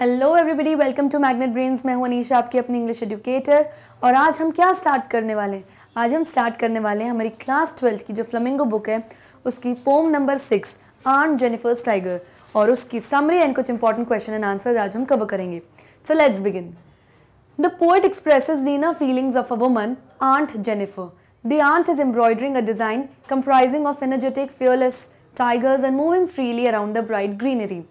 Hello everybody welcome to Magnet Brains मैं हूं अनीशा आपकी अपनी इंग्लिश एडुकेटर और आज हम क्या स्टार्ट करने वाले हैं आज हम स्टार्ट करने वाले हैं हमारी क्लास ट्वेल्थ की जो फ्लमिंगो बुक है उसकी पोम नंबर सिक्स आर्न जेनिफर्स टाइगर और उसकी समरी एंड कुछ इंपॉर्टेंट क्वेश्चन एंड आंसर आज हम कवर करेंगे so let's begin the poet express the inner feelings of a woman aunt Jennifer the aunt is embroidering a design comprising of energetic fearless tigers and moving freely around the bright greenery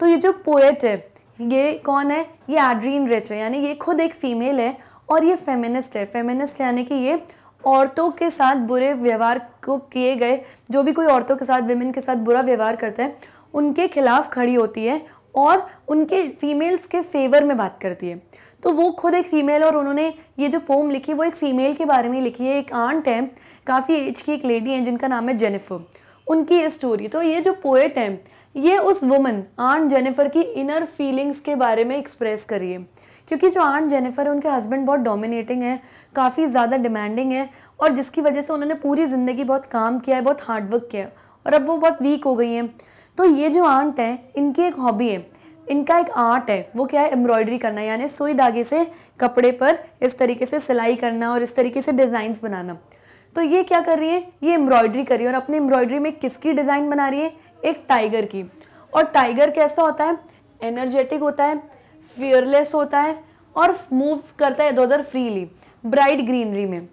तो ये जो poet है ये कौन है ये एड्रीन rich है यानी ये खुद एक फीमेल है और ये फेमिनिस्ट है फेमिनिस्ट यानी कि ये औरतों के साथ बुरे व्यवहार को किए गए जो भी कोई औरतों के साथ विमेन के साथ बुरा व्यवहार करता है उनके खिलाफ खड़ी होती है और उनके फीमेल्स के फेवर में बात करती है तो वो खुद एक फ़ीमेल और उन्होंने ये जो पोम लिखी वो एक फ़ीमेल के बारे में लिखी है एक आंट है काफ़ी एज की एक लेडी है जिनका नाम है जेनिफर उनकी ये स्टोरी तो ये जो पोएट है ये उस वुमन आंट जेनिफर की इनर फीलिंग्स के बारे में एक्सप्रेस करिए क्योंकि जो आंट जेनिफर है उनके हस्बैंड बहुत डोमिनेटिंग है काफ़ी ज़्यादा डिमांडिंग है और जिसकी वजह से उन्होंने पूरी ज़िंदगी बहुत काम किया है बहुत हार्डवर्क किया है और अब वो बहुत वीक हो गई हैं तो ये जो आंट हैं इनकी एक हॉबी है इनका एक आर्ट है वो क्या है एम्ब्रॉयडरी करना यानी सुई धागे से कपड़े पर इस तरीके से सिलाई करना और इस तरीके से डिज़ाइंस बनाना तो ये क्या कर रही है ये एम्ब्रॉयडरी कर रही है और अपने एम्ब्रॉयडरी में किसकी डिज़ाइन बना रही है एक टाइगर की और टाइगर कैसा होता है एनर्जेटिक होता है फियरलेस होता है और मूव करता है इधर उधर फ्रीली ब्राइट ग्रीनरी में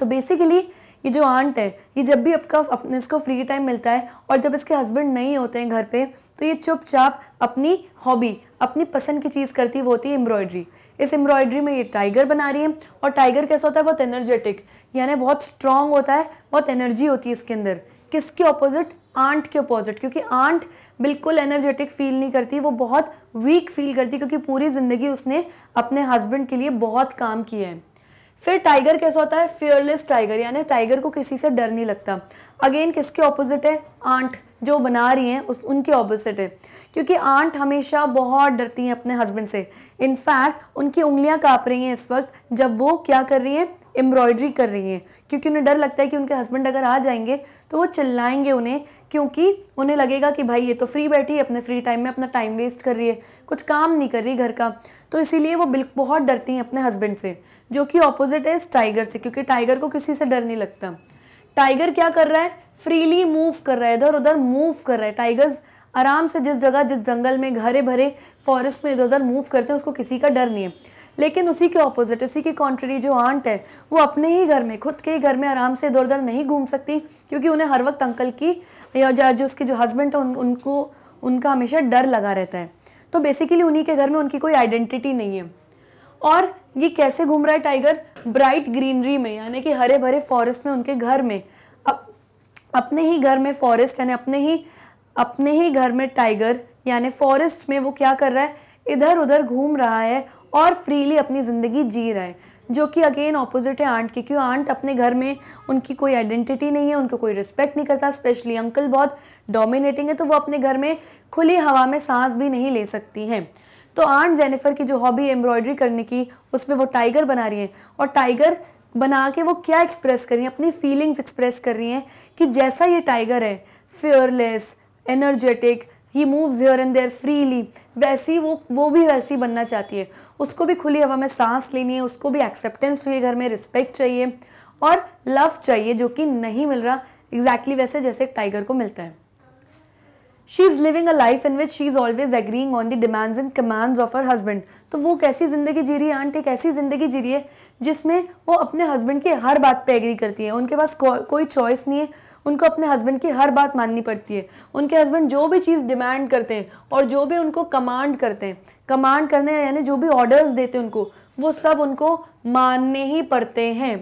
तो बेसिकली ये जो आंट है ये जब भी आपका अपने इसको फ्री टाइम मिलता है और जब इसके हस्बैंड नहीं होते हैं घर पे तो ये चुपचाप अपनी हॉबी अपनी पसंद की चीज़ करती है वो होती है एम्ब्रॉयड्री इस एम्ब्रॉयड्री में ये टाइगर बना रही है और टाइगर कैसा होता है बहुत एनर्जेटिक यानी बहुत स्ट्रांग होता है बहुत एनर्जी होती है इसके अंदर किसके ऑपोजिट आंट के अपोजिट क्योंकि आंट बिल्कुल एनर्जेटिक फील नहीं करती वो बहुत वीक फील करती क्योंकि पूरी ज़िंदगी उसने अपने हस्बैंड के लिए बहुत काम किया है फिर टाइगर कैसा होता है फियरलेस टाइगर यानी टाइगर को किसी से डर नहीं लगता अगेन किसके ऑपोजिट है आंट जो बना रही हैं उस उनके ऑपोजिट है क्योंकि आंट हमेशा बहुत डरती हैं अपने हस्बैंड से इनफैक्ट उनकी उंगलियां काँप रही हैं इस वक्त जब वो क्या कर रही हैं एम्ब्रॉयडरी कर रही हैं क्योंकि उन्हें डर लगता है कि उनके हस्बैंड अगर आ जाएंगे तो वो चिल्लाएंगे उन्हें क्योंकि उन्हें लगेगा कि भाई ये तो फ्री बैठी है अपने फ्री टाइम में अपना टाइम वेस्ट कर रही है कुछ काम नहीं कर रही घर का तो इसीलिए वो बिल बहुत डरती हैं अपने हस्बैंड से जो कि ऑपोजिट है इस टाइगर से क्योंकि टाइगर को किसी से डर नहीं लगता टाइगर क्या कर रहा है फ्रीली मूव कर रहा है इधर उधर मूव कर रहा है टाइगर्स आराम से जिस जगह जिस जंगल में घरे भरे फॉरेस्ट में इधर उधर मूव करते हैं उसको किसी का डर नहीं है लेकिन उसी के ऑपोजिट उसी के कॉन्ट्री जो आंट है वो अपने ही घर में खुद के ही घर में आराम से इधर उधर नहीं घूम सकती क्योंकि उन्हें हर वक्त अंकल की या जो उसके जो हस्बैंड है उन, उनको उनका हमेशा डर लगा रहता है तो बेसिकली उन्हीं के घर में उनकी कोई आइडेंटिटी नहीं है और ये कैसे घूम रहा है टाइगर ब्राइट ग्रीनरी में यानी कि हरे भरे फॉरेस्ट में उनके घर में अप, अपने ही घर में फॉरेस्ट यानी अपने ही अपने ही घर में टाइगर यानी फॉरेस्ट में वो क्या कर रहा है इधर उधर घूम रहा है और फ्रीली अपनी ज़िंदगी जी रहे हैं जो कि अगेन ऑपोजिट है आंट की क्यों आंट अपने घर में उनकी कोई आइडेंटिटी नहीं है उनको कोई रिस्पेक्ट नहीं करता स्पेशली अंकल बहुत डोमिनेटिंग है तो वो अपने घर में खुली हवा में सांस भी नहीं ले सकती हैं तो आंट जेनिफर की जो हॉबी एम्ब्रॉयडरी करने की उसमें वो टाइगर बना रही हैं और टाइगर बना के वो क्या एक्सप्रेस कर रही हैं अपनी फीलिंग्स एक्सप्रेस कर रही हैं कि जैसा ये टाइगर है फेयरलेस एनर्जेटिक ही moves here and there freely वैसी वो वो भी वैसी बनना चाहती है उसको भी खुली हवा में सांस लेनी है उसको भी एक्सेप्टेंस चाहिए घर में रिस्पेक्ट चाहिए और लव चाहिए जो कि नहीं मिल रहा एग्जैक्टली exactly वैसे जैसे एक टाइगर को मिलता है she is living a life in which she is always agreeing on the demands and commands of her husband तो वो कैसी ज़िंदगी जी रही है आंट एक ऐसी ज़िंदगी जी रही है जिसमें वो अपने हस्बैंड की हर बात पे एग्री करती है उनके पास को, कोई चॉइस नहीं है उनको अपने हस्बैंड की हर बात माननी पड़ती है उनके हस्बैंड जो भी चीज़ डिमांड करते हैं और जो भी उनको कमांड करते हैं कमांड करने यानी जो भी ऑर्डर्स देते हैं उनको वो सब उनको मानने ही पड़ते हैं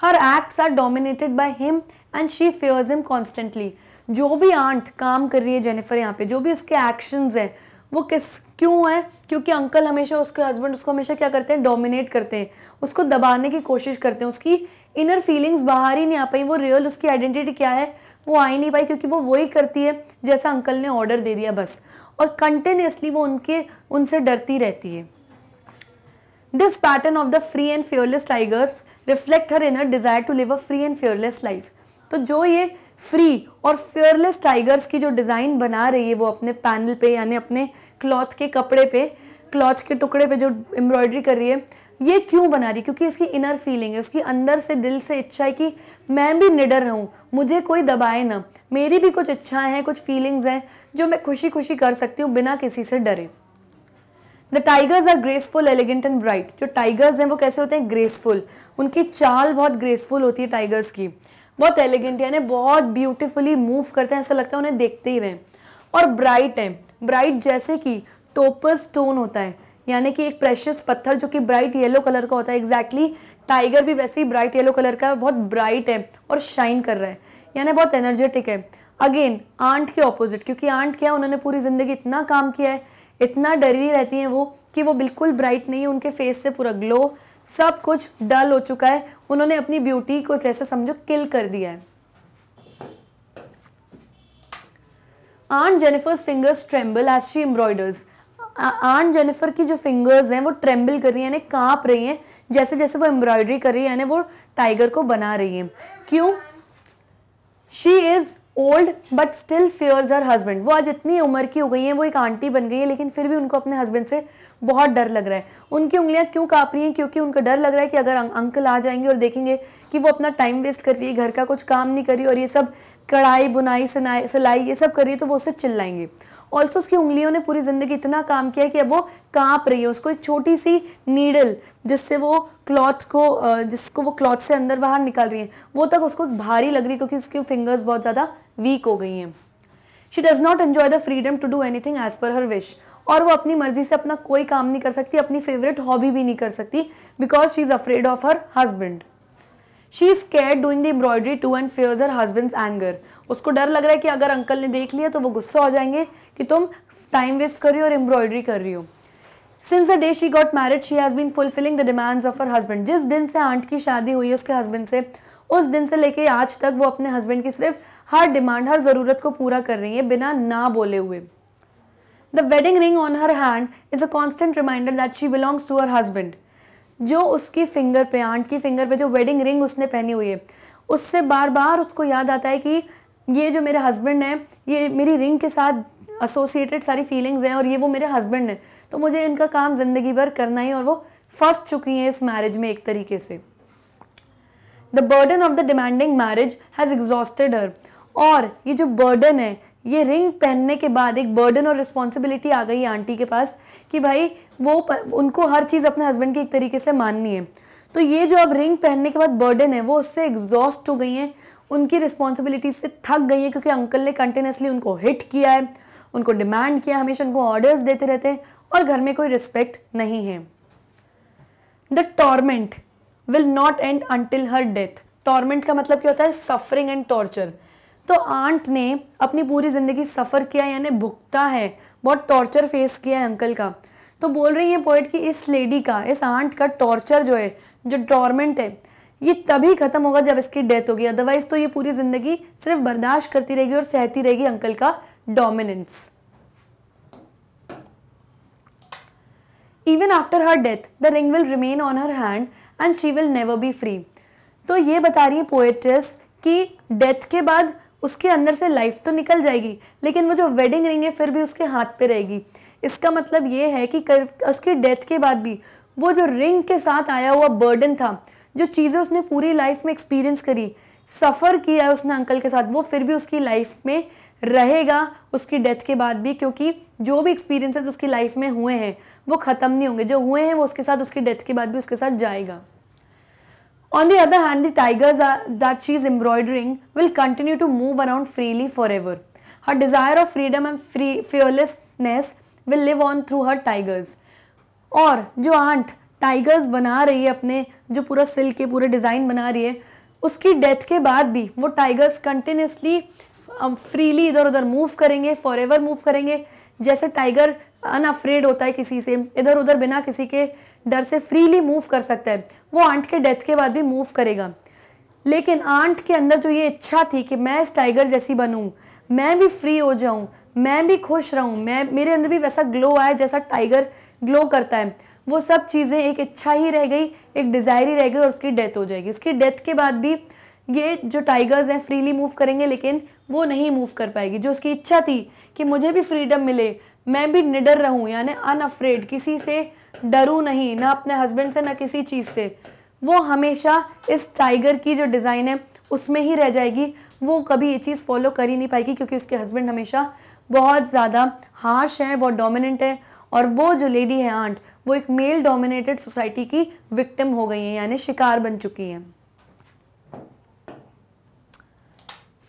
her acts are dominated by him and she fears him constantly जो भी आंट काम कर रही है जेनिफर यहाँ पे जो भी उसके एक्शंस हैं वो किस क्यों है क्योंकि अंकल हमेशा उसके हस्बैंड उसको हमेशा क्या करते हैं डोमिनेट करते हैं उसको दबाने की कोशिश करते हैं उसकी इनर फीलिंग्स बाहर ही नहीं आ पाई वो रियल उसकी आइडेंटिटी क्या है वो आ ही नहीं पाई क्योंकि वो वही करती है जैसा अंकल ने ऑर्डर दे दिया बस और कंटिन्यूसली वो उनके उनसे डरती रहती है this pattern of the free and fearless tigers reflect her inner desire to live a free and fearless life तो जो ये फ्री और फेयरलेस टाइगर्स की जो डिज़ाइन बना रही है वो अपने पैनल पे यानी अपने क्लॉथ के कपड़े पे क्लॉथ के टुकड़े पे जो एम्ब्रॉयडरी कर रही है ये क्यों बना रही क्योंकि इसकी इनर फीलिंग है उसकी अंदर से दिल से इच्छा है कि मैं भी निडर रहूं मुझे कोई दबाए ना मेरी भी कुछ इच्छाएं हैं कुछ फीलिंग्स हैं जो मैं खुशी खुशी कर सकती हूँ बिना किसी से डरे the tigers are graceful elegant and bright जो टाइगर्स हैं वो कैसे होते हैं ग्रेसफुल उनकी चाल बहुत ग्रेसफुल होती है टाइगर्स की बहुत एलिगेंट यानी बहुत ब्यूटिफुली मूव करते हैं ऐसा लगता है उन्हें देखते ही रहें और ब्राइट हैं ब्राइट जैसे कि टोपर स्टोन होता है यानी कि एक प्रेशियस पत्थर जो कि ब्राइट येलो कलर का होता है एग्जैक्टली exactly, टाइगर भी वैसे ही ब्राइट येलो कलर का बहुत ब्राइट है और शाइन कर रहा है यानी बहुत एनर्जेटिक है अगेन आंट के ऑपोजिट क्योंकि आंट क्या उन्होंने पूरी ज़िंदगी इतना काम किया है इतना डरी रहती हैं वो कि वो बिल्कुल ब्राइट नहीं है उनके फेस से पूरा ग्लो सब कुछ डल हो चुका है उन्होंने अपनी ब्यूटी को जैसे समझो किल कर दिया है aunt Jennifer's fingers tremble as she embroiders aunt Jennifer की जो फिंगर्स हैं वो ट्रेम्बल कर रही हैं यानी कांप रही हैं जैसे जैसे वो एम्ब्रॉयडरी कर रही है यानी वो टाइगर को बना रही है क्यों she is old but still fears her husband वो आज इतनी उम्र की हो गई हैं वो एक आंटी बन गई है लेकिन फिर भी उनको अपने हस्बैंड से बहुत डर लग रहा है उनकी उंगलियां क्यों काँप रही हैं क्योंकि उनको डर लग रहा है कि अगर अंकल आ जाएंगे और देखेंगे कि वो अपना टाइम वेस्ट कर रही है घर का कुछ काम नहीं कर रही और ये सब कढ़ाई बुनाई सिलाई सिलाई ये सब करिए तो वो उससे चिल्लाएंगे ऑल्सो उसकी उंगलियों ने पूरी ज़िंदगी इतना काम किया है कि अब वो काँप रही है उसको एक छोटी सी नीडल जिससे वो क्लॉथ को जिसको वो क्लॉथ से अंदर बाहर निकाल रही है वो तक उसको भारी लग रही है क्योंकि उसकी फिंगर्स बहुत ज़्यादा वीक हो गई हैं she does not enjoy the freedom to do anything as per her wish और वो अपनी मर्जी से अपना कोई काम नहीं कर सकती अपनी फेवरेट हॉबी भी नहीं कर सकती because she is afraid of her husband she is care doing the embroidery to and fears her husband's anger उसको डर लग रहा है कि अगर अंकल ने देख लिया तो वो गुस्सा हो जाएंगे कि तुम टाइम वेस्ट कर रही हो और एम्ब्रॉयडरी कर रही हो since the day she got married she has been fulfilling the demands of her husband जिस दिन से आंट की शादी हुई है उसके हस्बैंड से उस दिन से लेके आज तक वो अपने हस्बैंड की सिर्फ हर डिमांड हर ज़रूरत को पूरा कर रही है बिना ना बोले हुए the wedding ring on her hand is a constant reminder that she belongs to her husband जो उसकी फिंगर पे आंट की फिंगर पे जो वेडिंग रिंग उसने पहनी हुई है उससे बार बार उसको याद आता है कि ये जो मेरे हस्बैंड हैं ये मेरी रिंग के साथ एसोसिएटेड सारी फीलिंग्स हैं और ये वो मेरे हस्बैंड हैं तो मुझे इनका काम ज़िंदगी भर करना ही और वो फंस चुकी हैं इस मैरिज में एक तरीके से the burden of the demanding marriage has exhausted her और ये जो बर्डन है ये रिंग पहनने के बाद एक बर्डन और रिस्पॉन्सिबिलिटी आ गई आंटी के पास कि भाई वो उनको हर चीज़ अपने हस्बैंड की एक तरीके से माननी है तो ये जो अब रिंग पहनने के बाद बर्डन है वो उससे एग्जॉस्ट हो गई हैं उनकी रिस्पॉन्सिबिलिटीज से थक गई हैं क्योंकि अंकल ने कंटिन्यूसली उनको हिट किया है उनको डिमांड किया हमेशा उनको ऑर्डर्स देते रहते हैं और घर में कोई रिस्पेक्ट नहीं है the torment will not end until her death torment का मतलब क्या होता है सफरिंग एंड टॉर्चर तो आंट ने अपनी पूरी ज़िंदगी सफ़र किया यानी भुगता है बहुत टॉर्चर फेस किया है अंकल का तो बोल रही है पोइट कि इस लेडी का इस आंट का टॉर्चर जो है जो टॉर्मेंट है ये तभी ख़त्म होगा जब इसकी डेथ होगी अदरवाइज तो ये पूरी ज़िंदगी सिर्फ बर्दाश्त करती रहेगी और सहती रहेगी अंकल का dominance even after her death the ring will remain on her hand and she will never be free तो ये बता रही है पोएट्रेस कि डेथ के बाद उसके अंदर से लाइफ तो निकल जाएगी लेकिन वो जो वेडिंग रिंग है फिर भी उसके हाथ पे रहेगी इसका मतलब ये है कि कर, उसकी डेथ के बाद भी वो जो रिंग के साथ आया हुआ बर्डन था जो चीज़ें उसने पूरी लाइफ में एक्सपीरियंस करी सफ़र किया है उसने अंकल के साथ वो फिर भी उसकी लाइफ में रहेगा उसकी डेथ के बाद भी क्योंकि जो भी एक्सपीरियंसेस उसकी लाइफ में हुए हैं वो ख़त्म नहीं होंगे जो हुए हैं वो उसके साथ उसकी डेथ के बाद भी उसके साथ जाएगा On the other hand, the tigers are, that she is embroidering will continue to move around freely forever. Her desire of freedom and free, fearlessness will live on through her tigers. और जो aunt tigers बना रही है अपने जो पूरा silk के पूरे डिज़ाइन बना रही है उसकी डेथ के बाद भी वो टाइगर्स कंटिन्यूसली फ्रीली इधर उधर मूव करेंगे फॉर एवर मूव करेंगे जैसे टाइगर अनअफ्रेड होता है किसी से इधर उधर बिना किसी के डर से फ्रीली मूव कर सकता है वो आंट के डेथ के बाद भी मूव करेगा लेकिन आंट के अंदर जो ये इच्छा थी कि मैं इस टाइगर जैसी बनूँ मैं भी फ्री हो जाऊँ मैं भी खुश रहूँ मैं मेरे अंदर भी वैसा ग्लो आए जैसा टाइगर ग्लो करता है वो सब चीज़ें एक इच्छा ही रह गई एक डिज़ायर ही रह गई और उसकी डेथ हो जाएगी उसकी डेथ के बाद भी ये जो टाइगर्स हैं फ्रीली मूव करेंगे लेकिन वो नहीं मूव कर पाएगी जो उसकी इच्छा थी कि मुझे भी फ्रीडम मिले मैं भी निडर रहूं यानी अनअफ्रेड किसी से डरू नहीं ना अपने हस्बैंड से ना किसी चीज़ से वो हमेशा इस टाइगर की जो डिज़ाइन है उसमें ही रह जाएगी वो कभी ये चीज़ फॉलो कर ही नहीं पाएगी क्योंकि उसके हस्बैंड हमेशा बहुत ज़्यादा हार्श है बहुत डोमिनेंट है और वो जो लेडी है आंट वो एक मेल डोमिनेटेड सोसाइटी की विक्टिम हो गई है यानी शिकार बन चुकी है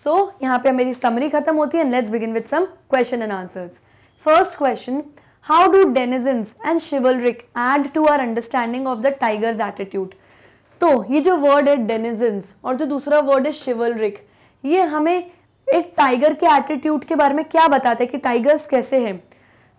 सो so, यहाँ पे मेरी समरी खत्म होती है let's begin with some question and answers first question How do denizens and chivalric add to our understanding of the tiger's attitude? तो ये जो वर्ड है डेनिजन्स और जो दूसरा वर्ड है शिवलरिक ये हमें एक टाइगर के एटीट्यूड के बारे में क्या बताते हैं कि टाइगर्स कैसे हैं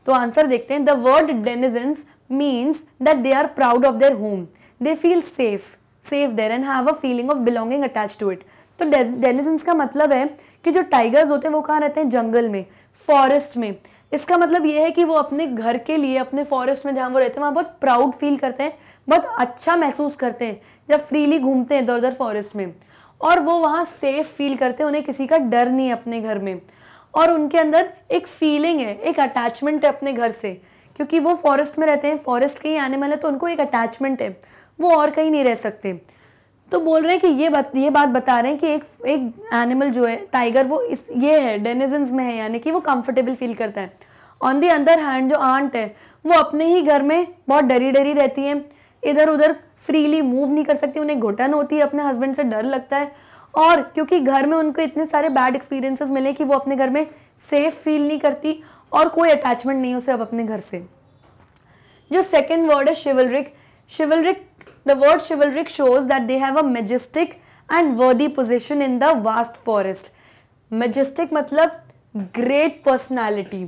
तो आंसर देखते हैं the word denizens means that they are proud of their home they feel safe safe there and have a feeling of belonging attach to it तो डेनिजन्स का मतलब है कि जो टाइगर्स होते हैं वो कहाँ रहते हैं जंगल में फॉरेस्ट में इसका मतलब ये है कि वो अपने घर के लिए अपने फॉरेस्ट में जहाँ वो रहते हैं वहाँ बहुत प्राउड फील करते हैं बहुत अच्छा महसूस करते हैं जब फ्रीली घूमते हैं इधर उधर फॉरेस्ट में और वो वहाँ सेफ फील करते हैं उन्हें किसी का डर नहीं है अपने घर में और उनके अंदर एक फीलिंग है एक अटैचमेंट है अपने घर से क्योंकि वो फॉरेस्ट में रहते हैं फॉरेस्ट के ही आने वाले तो उनको एक अटैचमेंट है वो और कहीं नहीं रह सकते तो बोल रहे हैं कि ये बत, ये बात बता रहे हैं कि एक एक एनिमल जो है टाइगर वो इस ये है डेनेजेंस में है यानी कि वो कंफर्टेबल फील करता है ऑन दी अंदर हैंड जो आंट है वो अपने ही घर में बहुत डरी डरी रहती है इधर उधर फ्रीली मूव नहीं कर सकती उन्हें घुटन होती है अपने हस्बैंड से डर लगता है और क्योंकि घर में उनको इतने सारे बैड एक्सपीरियंसेस मिले कि वो अपने घर में सेफ फील नहीं करती और कोई अटैचमेंट नहीं उसे अब अपने घर से जो सेकेंड वर्ड है chivalric chivalric The word chivalric shows that they have a majestic and worthy position in the vast forest. Majestic मतलब great personality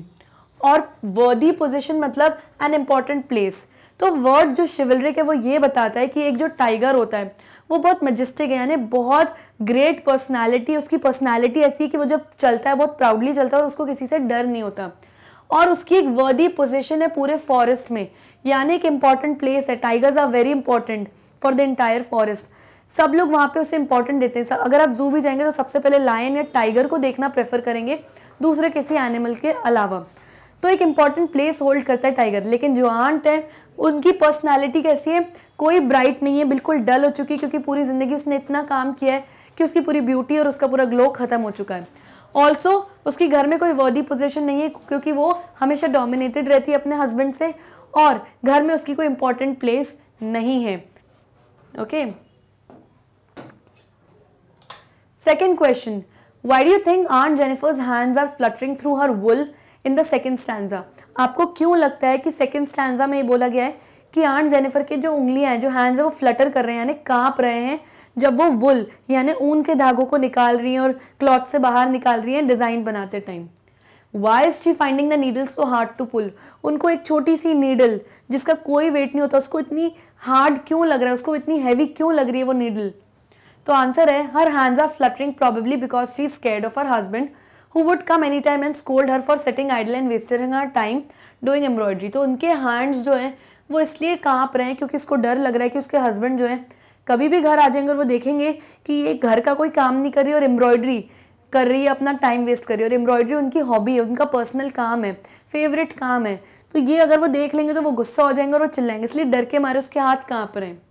और worthy position मतलब an important place. तो वर्ड जो शिवलरिक है वो ये बताता है कि एक जो टाइगर होता है वो बहुत मजिस्टिक है यानी बहुत ग्रेट पर्सनालिटी उसकी पर्सनालिटी ऐसी है कि वो जब चलता है बहुत प्राउडली चलता है और उसको किसी से डर नहीं होता और उसकी एक वर्दी पोजीशन है पूरे फॉरेस्ट में यानी एक इंपॉर्टेंट प्लेस है tigers are very important for the entire forest सब लोग वहाँ पे उसे इंपॉर्टेंट देते हैं अगर आप जू भी जाएंगे तो सबसे पहले लायन या टाइगर को देखना प्रेफर करेंगे दूसरे किसी एनिमल के अलावा तो एक इम्पॉर्टेंट प्लेस होल्ड करता है टाइगर लेकिन जो आंट है उनकी पर्सनैलिटी कैसी है कोई ब्राइट नहीं है बिल्कुल डल हो चुकी है क्योंकि पूरी ज़िंदगी उसने इतना काम किया है कि उसकी पूरी ब्यूटी और उसका पूरा ग्लो ख़त्म हो चुका है ऑल्सो उसके घर में कोई वर्दी पोजिशन नहीं है क्योंकि वो हमेशा डोमिनेटेड रहती है अपने हस्बैंड से और घर में उसकी कोई इंपॉर्टेंट प्लेस नहीं है okay second question why do you think aunt Jennifer's hands are fluttering through her wool in the second stanza आपको क्यों लगता है कि सेकेंड स्टैंडा में ये बोला गया है कि आंट जेनिफर के जो उंगलियां हैं जो हैंड्स हैं वो फ्लटर कर रहे हैं यानी कांप रहे हैं जब वो वुल यानी ऊन के धागों को निकाल रही हैं और क्लॉथ से बाहर निकाल रही हैं डिज़ाइन बनाते time why is she finding the needle so hard to pull उनको एक छोटी सी नीडल जिसका कोई वेट नहीं होता उसको इतनी हार्ड क्यों लग रहा है उसको इतनी हैवी क्यों लग रही है वो नीडल तो आंसर है her hands are fluttering probably because she is of her husband who would come any time and scold her for setting idle and wasting our time doing embroidery तो उनके hands जो हैं वो इसलिए काँप रहे हैं क्योंकि उसको डर लग रहा है कि उसके हस्बैंड जो है कभी भी घर आ जाएंगे और वो देखेंगे कि ये घर का कोई काम नहीं कर रही और एम्ब्रॉयडरी कर रही है अपना टाइम वेस्ट कर रही है और एम्ब्रॉयडरी उनकी हॉबी है उनका पर्सनल काम है फेवरेट काम है तो ये अगर वो देख लेंगे तो वो गुस्सा हो जाएंगे और वो चिल्लाएंगे इसलिए डर के मारे उसके हाथ काँप रहे हैं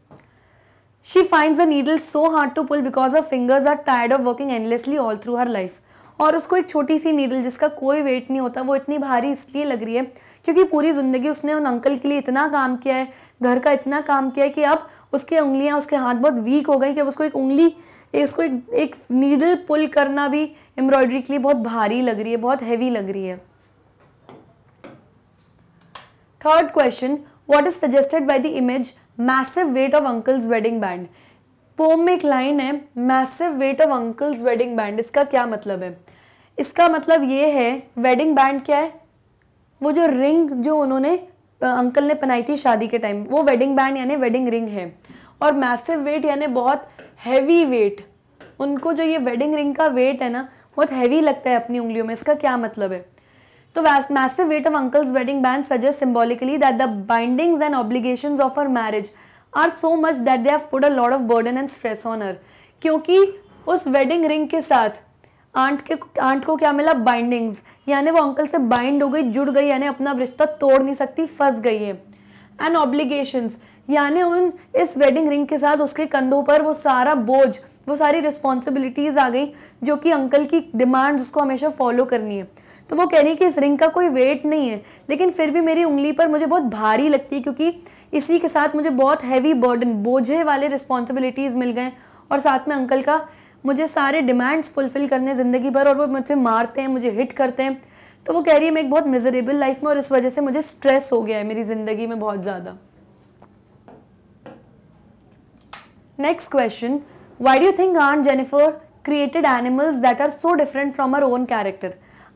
she find a needle so hard to pull because her fingers are tired of working endlessly all through her life और उसको एक छोटी सी नीडल जिसका कोई वेट नहीं होता वो इतनी भारी इसलिए लग रही है क्योंकि पूरी ज़िंदगी उसने उन अंकल के लिए इतना काम किया है घर का इतना काम किया है कि अब उसकी उंगलियाँ उसके हाथ बहुत वीक हो गई कि उसको एक उंगली इसको एक एक नीडल पुल करना भी एम्ब्रॉयडरी के लिए बहुत भारी लग रही है बहुत हैवी लग रही है third question what is suggested by the image massive weight of uncle's wedding band poem में एक लाइन है massive weight of uncle's wedding band इसका क्या मतलब है इसका मतलब ये है वेडिंग बैंड क्या है वो जो रिंग जो उन्होंने अंकल ने पहनाई थी शादी के टाइम वो वेडिंग बैंड यानी वेडिंग रिंग है और मैसिव वेट यानी बहुत हैवी वेट उनको जो ये वेडिंग रिंग का वेट है ना बहुत हैवी लगता है अपनी उंगलियों में इसका क्या मतलब है तो massive weight of uncle's wedding band suggest symbolically that the bindings and obligation of her marriage are so much that they have put a load of burden and stress on her क्योंकि उस wedding ring के साथ aunt के aunt को क्या मिला bindings यानी वो अंकल से बाइंड हो गई जुड़ गई यानी अपना रिश्ता तोड़ नहीं सकती फंस गई है एंड ऑब्लिगेशंस यानी उन इस वेडिंग रिंग के साथ उसके कंधों पर वो सारा बोझ वो सारी रिस्पॉन्सिबिलिटीज़ आ गई जो कि अंकल की डिमांड उसको हमेशा फॉलो करनी है तो वो कह रही है कि इस रिंग का कोई वेट नहीं है लेकिन फिर भी मेरी उंगली पर मुझे बहुत भारी लगती है क्योंकि इसी के साथ मुझे बहुत हैवी बर्डन बोझे वाले रिस्पॉन्सिबिलिटीज़ मिल गए और साथ में अंकल का मुझे सारे डिमांड्स फुलफ़िल करने ज़िंदगी भर और वो मुझे मारते हैं मुझे हिट करते हैं तो वो कह रही है मैं एक बहुत मिजरेबल लाइफ में और इस वजह से मुझे स्ट्रेस हो गया है मेरी ज़िंदगी में बहुत ज़्यादा next question why do think आर Jennifer created animals that are so different from her own character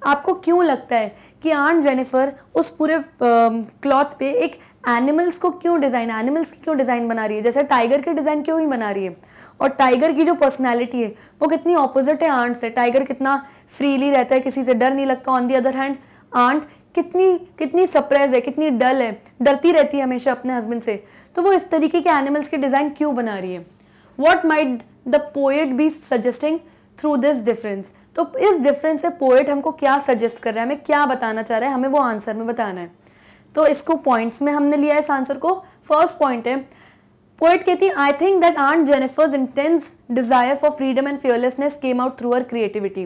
आपको क्यों लगता है कि आंट जेनिफर उस पूरे क्लॉथ पे एक एनिमल्स को क्यों डिज़ाइन एनिमल्स की क्यों डिज़ाइन बना रही है जैसे टाइगर की डिज़ाइन क्यों ही बना रही है और टाइगर की जो पर्सनैलिटी है वो कितनी ऑपोजिट है आंट से टाइगर कितना फ्रीली रहता है किसी से डर नहीं लगता on the other hand aunt कितनी कितनी सप्रेस है कितनी डल है डरती रहती है हमेशा अपने हस्बैंड से तो वो इस तरीके के एनिमल्स की डिज़ाइन क्यों बना रही है what might the poet be suggesting through this difference तो इस डिफरेंस से पोएट हमको क्या सजेस्ट कर रहा है हमें क्या बताना चाह रहा है हमें वो आंसर में बताना है तो इसको पॉइंट्स में हमने लिया इस आंसर को फर्स्ट पॉइंट है पोइट कहती है I think that aunt Jennifer's intense desire for freedom and fearlessness came out through her creativity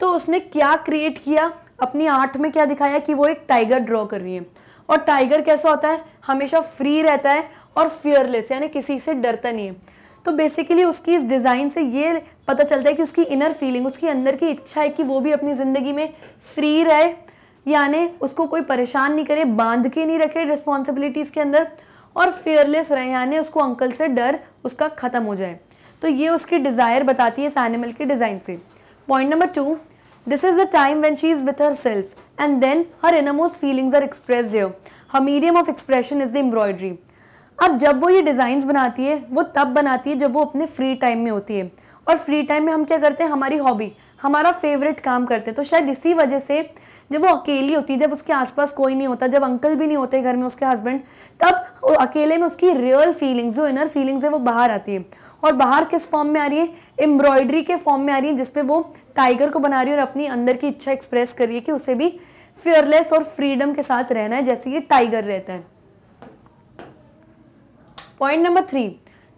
तो उसने क्या क्रिएट किया अपनी आर्ट में क्या दिखाया कि वो एक टाइगर ड्रॉ कर रही है और टाइगर कैसा होता है हमेशा फ्री रहता है और फियरलेस यानी किसी से डरता नहीं है तो बेसिकली उसकी इस डिज़ाइन से ये पता चलता है कि उसकी इनर फीलिंग उसकी अंदर की इच्छा है कि वो भी अपनी ज़िंदगी में फ्री रहे यानी उसको कोई परेशान नहीं करे बांध के नहीं रखे रिस्पॉन्सिबिलिटीज़ के अंदर और फेयरलेस रहे यानी उसको अंकल से डर उसका ख़त्म हो जाए तो ये उसकी डिज़ायर बताती है इस एनिमल के डिज़ाइन से point number two this is the time when she is with herself and then her inmost feelings are express here her medium of expression is the embroidery अब जब वो ये designs बनाती है वो तब बनाती है जब वो अपने फ्री टाइम में होती है और फ्री टाइम में हम क्या करते हैं हमारी हॉबी हमारा फेवरेट काम करते हैं तो शायद इसी वजह से जब वो अकेली होती है जब उसके आसपास कोई नहीं होता जब अंकल भी नहीं होते घर में उसके हस्बैंड तब अकेले में उसकी रियल फीलिंग्स जो इनर फीलिंग्स है वो बाहर आती है और बाहर किस फॉर्म में आ रही है एम्ब्रॉयडरी के फॉर्म में आ रही है जिसपे वो टाइगर को बना रही है और अपनी अंदर की इच्छा एक्सप्रेस कर रही है कि उसे भी फियरलेस और फ्रीडम के साथ रहना है जैसे कि टाइगर रहता है point number three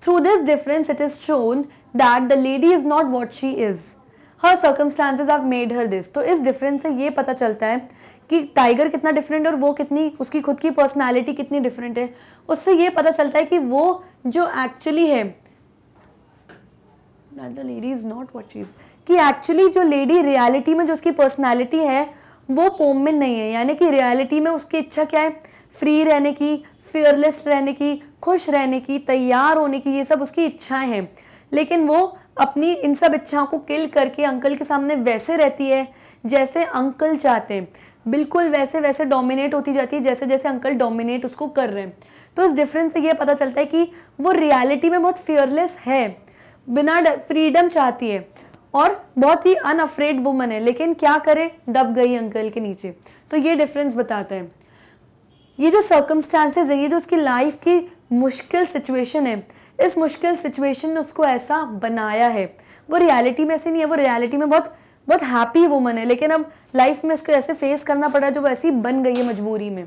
through this difference it is shown that the lady is not what she is her circumstances of made her this तो इस डिफरेंस से ये पता चलता है कि टाइगर कितना डिफरेंट है और वो कितनी उसकी खुद की पर्सनैलिटी कितनी डिफरेंट है उससे ये पता चलता है कि वो जो एक्चुअली है the lady is not what चीज़ कि एक्चुअली जो लेडी रियलिटी में जो उसकी पर्सनैलिटी है वो पोम में नहीं है यानी कि रियलिटी में उसकी इच्छा क्या है फ्री रहने की फियरलेस रहने की खुश रहने की तैयार होने की ये सब उसकी इच्छाएं हैं लेकिन वो अपनी इन सब इच्छाओं को किल करके अंकल के सामने वैसे रहती है जैसे अंकल चाहते हैं बिल्कुल वैसे वैसे डोमिनेट होती जाती है जैसे जैसे अंकल डोमिनेट उसको कर रहे हैं तो इस डिफरेंस से ये पता चलता है कि वो रियलिटी में बहुत फियरलेस है बिना फ्रीडम चाहती है और बहुत ही अनअफ्रेड वुमन है लेकिन क्या करे दब गई अंकल के नीचे तो ये डिफरेंस बताता है ये जो सर्कमस्टांसेज है ये जो उसकी लाइफ की मुश्किल सिचुएशन है इस मुश्किल सिचुएशन ने उसको ऐसा बनाया है वो रियलिटी में ऐसी नहीं है वो रियलिटी में बहुत बहुत हैप्पी वुमन है लेकिन अब लाइफ में उसको ऐसे फेस करना पड़ा जो वैसी बन गई है मजबूरी में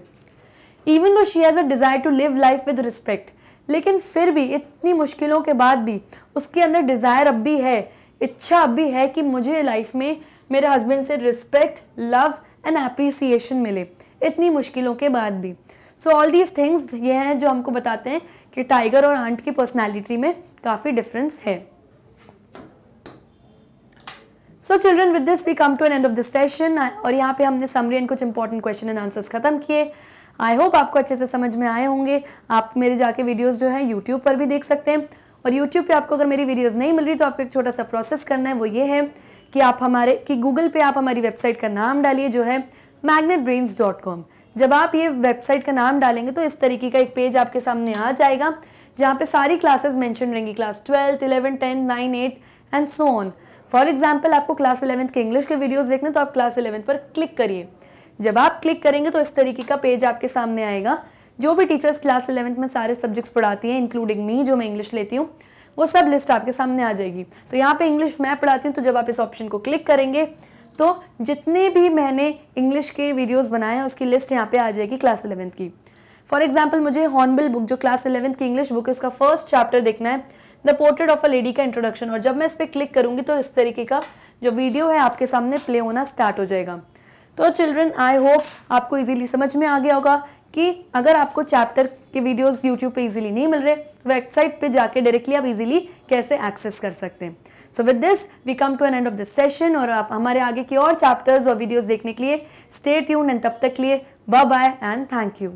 even though she has a desire to live life with respect लेकिन फिर भी इतनी मुश्किलों के बाद भी उसके अंदर डिज़ायर अब भी है इच्छा अब भी है कि मुझे लाइफ में मेरे हस्बैंड से रिस्पेक्ट लव एंड अप्रिसिएशन मिले इतनी मुश्किलों के बाद भी सो ऑल दीज थिंग्स ये हैं जो हमको बताते हैं कि टाइगर और आंट की पर्सनैलिटी में काफ़ी डिफरेंस है so children with this we come to an end of this session और यहाँ पे हमने समरी एंड कुछ इंपॉर्टेंट क्वेश्चन एंड आंसर्स खत्म किए आई होप आपको अच्छे से समझ में आए होंगे आप मेरे जाके वीडियोज जो है यूट्यूब पर भी देख सकते हैं और यूट्यूब पे आपको अगर मेरी वीडियोज़ नहीं मिल रही तो आपको एक छोटा सा प्रोसेस करना है वो ये है कि आप हमारे कि गूगल पे आप हमारी वेबसाइट का नाम डालिए जो है मैग्नेट ब्रेन्स डॉट कॉम जब आप ये वेबसाइट का नाम डालेंगे तो इस तरीके का एक पेज आपके सामने आ जाएगा जहाँ पे सारी क्लासेस मेंशन रहेंगी class twelfth eleven ten nine eight and so on for example आपको क्लास इलेवंथ के इंग्लिश के वीडियोज़ देखने तो आप क्लास इलेवंथ पर क्लिक करिए जब आप क्लिक करेंगे तो इस तरीके का पेज आपके सामने आएगा जो भी टीचर्स क्लास इलेवंथ में सारे सब्जेक्ट्स पढ़ाती हैं इंक्लूडिंग मी जो मैं इंग्लिश लेती हूँ वो सब लिस्ट आपके सामने आ जाएगी तो यहाँ पे इंग्लिश मैं पढ़ाती हूँ तो जब आप इस ऑप्शन को क्लिक करेंगे तो जितने भी मैंने इंग्लिश के वीडियोस बनाए हैं उसकी लिस्ट यहाँ पे आ जाएगी क्लास इलेवेंथ की फॉर एग्जाम्पल मुझे हॉर्नबिल बुक जो क्लास इलेवंथ की इंग्लिश बुक है उसका फर्स्ट चैप्टर देखना है the portrait of a lady का इंट्रोडक्शन और जब मैं इस पर क्लिक करूँगी तो इस तरीके का जो वीडियो है आपके सामने प्ले होना स्टार्ट हो जाएगा तो चिल्ड्रन आई होप आपको इजीली समझ में आ गया होगा कि अगर आपको चैप्टर के वीडियोस यूट्यूब पे इजीली नहीं मिल रहे वेबसाइट पे जाके डायरेक्टली आप इजीली कैसे एक्सेस कर सकते हैं so with this we come to an end of this session और आप हमारे आगे की और चैप्टर्स और वीडियोस देखने के लिए स्टे ट्यून एंड तब तक लिए bye bye and thank you